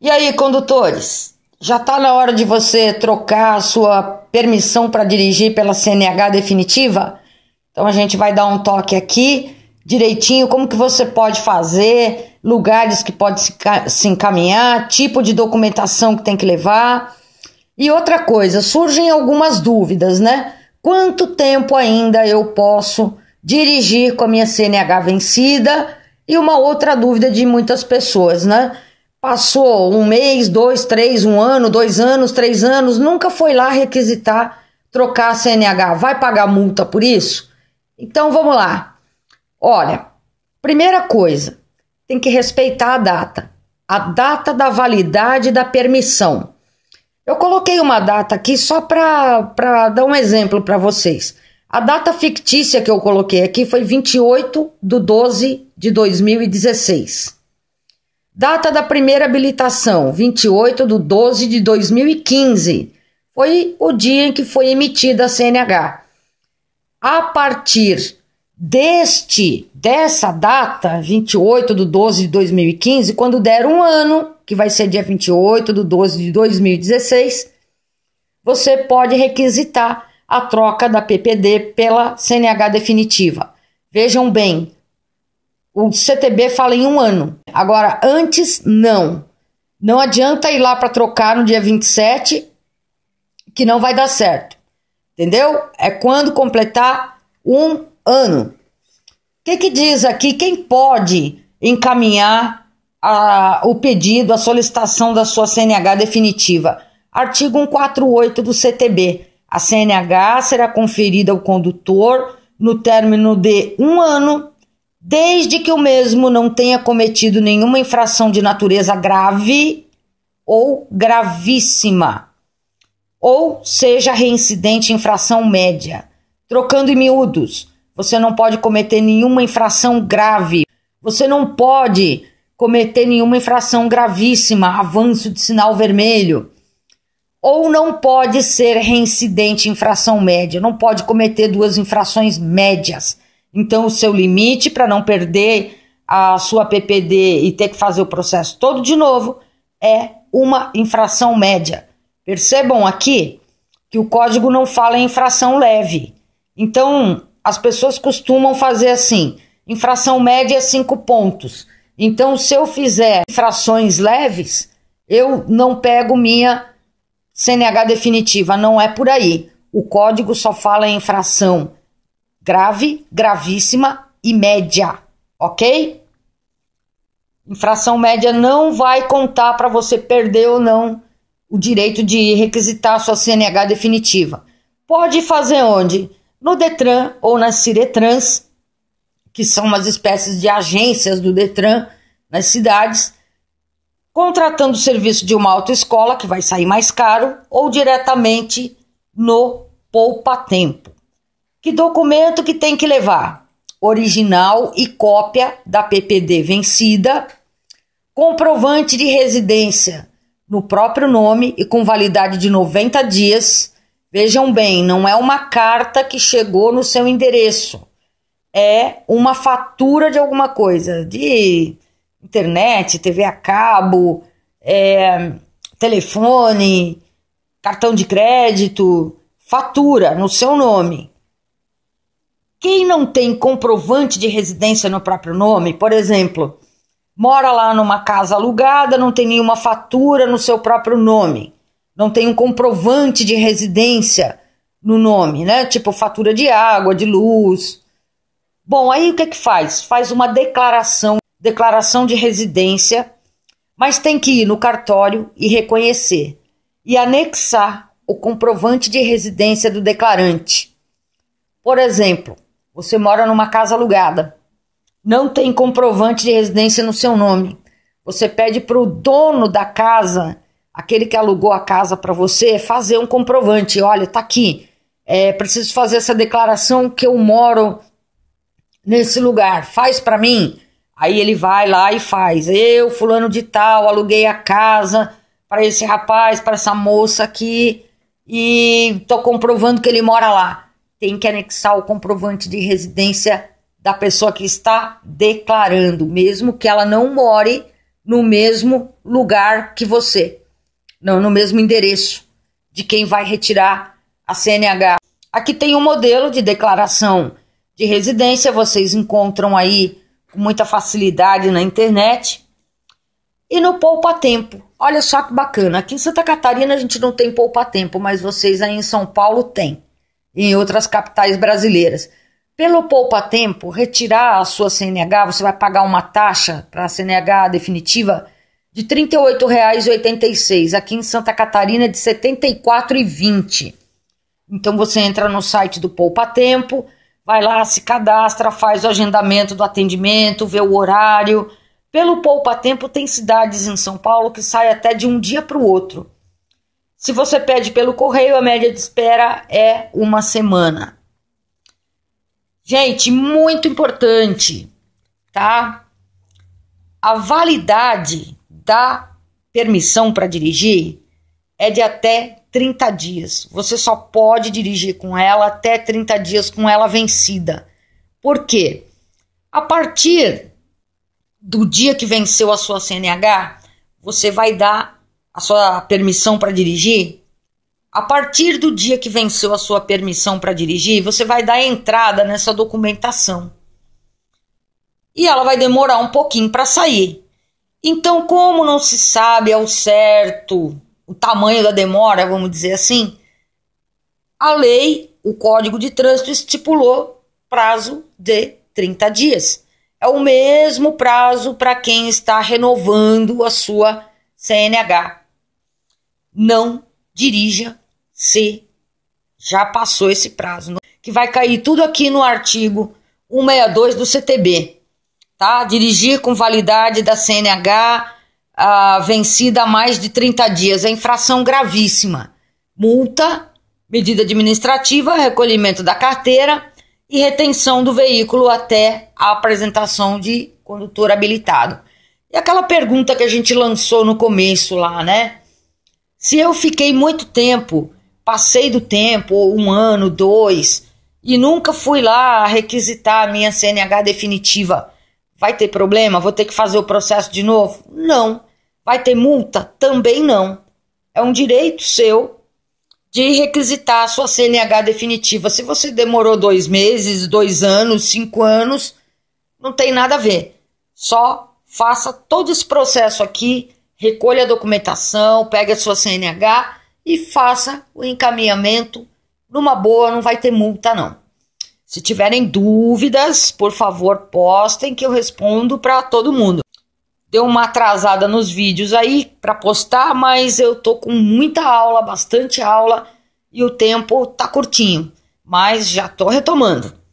E aí, condutores? Já está na hora de você trocar a sua permissão para dirigir pela CNH definitiva? Então a gente vai dar um toque aqui direitinho como que você pode fazer, lugares que pode se encaminhar, tipo de documentação que tem que levar. E outra coisa, surgem algumas dúvidas, né? Quanto tempo ainda eu posso dirigir com a minha CNH vencida? E uma outra dúvida de muitas pessoas, né? Passou um mês, dois, três, um ano, dois anos, três anos, nunca foi lá requisitar trocar a CNH. Vai pagar multa por isso? Então vamos lá. Olha, primeira coisa, tem que respeitar a data, a data da validade da permissão. Eu coloquei uma data aqui só para dar um exemplo para vocês. A data fictícia que eu coloquei aqui foi 28 de 12 de 2016. Data da primeira habilitação, 28 de 12 de 2015. Foi o dia em que foi emitida a CNH. A partir deste dessa data, 28 de 12 de 2015, quando der um ano, que vai ser dia 28 de 12 de 2016, você pode requisitar a troca da PPD pela CNH definitiva. Vejam bem, o CTB fala em um ano. Agora, antes, não. Não adianta ir lá para trocar no dia 27, que não vai dar certo. Entendeu? É quando completar um ano. O que, que diz aqui? Quem pode encaminhar a, o pedido, a solicitação da sua CNH definitiva? Artigo 148 do CTB. A CNH será conferida ao condutor no término de um ano desde que o mesmo não tenha cometido nenhuma infração de natureza grave ou gravíssima, ou seja reincidente em infração média. Trocando em miúdos, você não pode cometer nenhuma infração grave, você não pode cometer nenhuma infração gravíssima, avanço de sinal vermelho. Ou não pode ser reincidente em infração média, não pode cometer duas infrações médias então, o seu limite para não perder a sua PPD e ter que fazer o processo todo de novo é uma infração média. Percebam aqui que o código não fala em infração leve. Então, as pessoas costumam fazer assim: infração média é cinco pontos. Então, se eu fizer infrações leves, eu não pego minha CNH definitiva. Não é por aí. O código só fala em infração grave, gravíssima e média, ok? Infração média não vai contar para você perder ou não o direito de requisitar a sua CNH definitiva. Pode fazer onde? No Detran ou nas Ciretrans, que são umas espécies de agências do Detran nas cidades, contratando o serviço de uma autoescola, que vai sair mais caro, ou diretamente no Poupa Tempo. Que documento que tem que levar? Original e cópia da PPD vencida, comprovante de residência no próprio nome e com validade de 90 dias. Vejam bem, não é uma carta que chegou no seu endereço, é uma fatura de alguma coisa, de internet, TV a cabo, é, telefone, cartão de crédito, fatura no seu nome. Quem não tem comprovante de residência no próprio nome, por exemplo, mora lá numa casa alugada, não tem nenhuma fatura no seu próprio nome, não tem um comprovante de residência no nome, né? Tipo fatura de água, de luz. Bom, aí o que é que faz? Faz uma declaração, declaração de residência, mas tem que ir no cartório e reconhecer e anexar o comprovante de residência do declarante. Por exemplo, você mora numa casa alugada. Não tem comprovante de residência no seu nome. Você pede para o dono da casa, aquele que alugou a casa para você, fazer um comprovante. Olha, está aqui. É, preciso fazer essa declaração que eu moro nesse lugar. Faz para mim. Aí ele vai lá e faz. Eu, fulano de tal, aluguei a casa para esse rapaz, para essa moça aqui e estou comprovando que ele mora lá tem que anexar o comprovante de residência da pessoa que está declarando, mesmo que ela não more no mesmo lugar que você, não no mesmo endereço de quem vai retirar a CNH. Aqui tem um modelo de declaração de residência, vocês encontram aí com muita facilidade na internet. E no poupa tempo. Olha só que bacana. Aqui em Santa Catarina a gente não tem poupa tempo, mas vocês aí em São Paulo tem em outras capitais brasileiras. Pelo poupa tempo, retirar a sua CNH, você vai pagar uma taxa para a CNH definitiva de R$ 38,86, aqui em Santa Catarina de R$ 74,20. Então você entra no site do Poupa Tempo, vai lá, se cadastra, faz o agendamento do atendimento, vê o horário. Pelo Poupa Tempo tem cidades em São Paulo que sai até de um dia para o outro. Se você pede pelo correio, a média de espera é uma semana. Gente, muito importante, tá? A validade da permissão para dirigir é de até 30 dias. Você só pode dirigir com ela até 30 dias com ela vencida. Por quê? A partir do dia que venceu a sua CNH, você vai dar a sua permissão para dirigir? A partir do dia que venceu a sua permissão para dirigir, você vai dar entrada nessa documentação. E ela vai demorar um pouquinho para sair. Então, como não se sabe ao certo o tamanho da demora, vamos dizer assim, a lei, o Código de Trânsito estipulou prazo de 30 dias. É o mesmo prazo para quem está renovando a sua CNH não dirija se já passou esse prazo, que vai cair tudo aqui no artigo 162 do CTB, tá? Dirigir com validade da CNH ah, vencida há mais de 30 dias, é infração gravíssima. Multa, medida administrativa, recolhimento da carteira e retenção do veículo até a apresentação de condutor habilitado. E aquela pergunta que a gente lançou no começo lá, né? Se eu fiquei muito tempo, passei do tempo, um ano, dois, e nunca fui lá requisitar a minha CNH definitiva, vai ter problema? Vou ter que fazer o processo de novo? Não. Vai ter multa? Também não. É um direito seu de requisitar a sua CNH definitiva. Se você demorou dois meses, dois anos, cinco anos, não tem nada a ver. Só faça todo esse processo aqui recolha a documentação, pegue a sua CNH e faça o encaminhamento numa boa, não vai ter multa não. Se tiverem dúvidas, por favor, postem que eu respondo para todo mundo. Deu uma atrasada nos vídeos aí para postar, mas eu tô com muita aula, bastante aula e o tempo tá curtinho, mas já tô retomando.